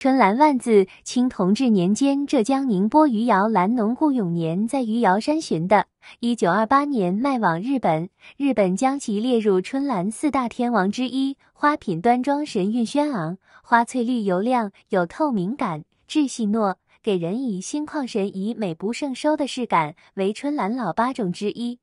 春兰万字，清同治年间，浙江宁波余姚兰农顾永年在余姚山寻的。一九二八年卖往日本，日本将其列入春兰四大天王之一。花品端庄，神韵轩昂，花翠绿油亮，有透明感，质细糯，给人以心旷神怡、美不胜收的视感，为春兰老八种之一。